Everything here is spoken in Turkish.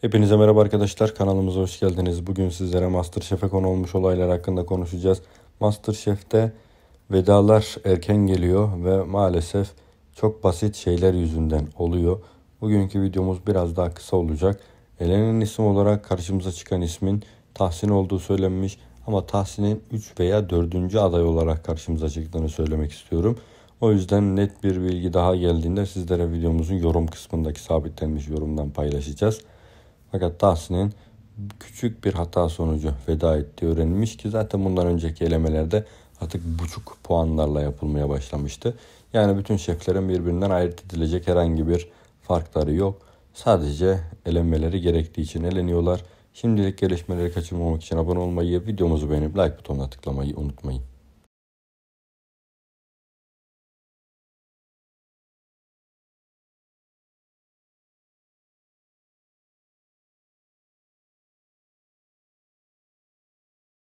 Hepinize merhaba arkadaşlar kanalımıza hoş geldiniz. Bugün sizlere Masterchef'e konu olmuş olaylar hakkında konuşacağız. Masterchef'te vedalar erken geliyor ve maalesef çok basit şeyler yüzünden oluyor. Bugünkü videomuz biraz daha kısa olacak. Elenen isim olarak karşımıza çıkan ismin Tahsin olduğu söylenmiş ama Tahsin'in 3 veya 4. aday olarak karşımıza çıktığını söylemek istiyorum. O yüzden net bir bilgi daha geldiğinde sizlere videomuzun yorum kısmındaki sabitlenmiş yorumdan paylaşacağız. Fakat Tahsin'in küçük bir hata sonucu veda ettiği öğrenilmiş ki zaten bundan önceki elemelerde artık buçuk puanlarla yapılmaya başlamıştı. Yani bütün şeflerin birbirinden ayırt edilecek herhangi bir farkları yok. Sadece elenmeleri gerektiği için eleniyorlar. Şimdilik gelişmeleri kaçırmamak için abone olmayı, videomuzu beğenip like butonuna tıklamayı unutmayın.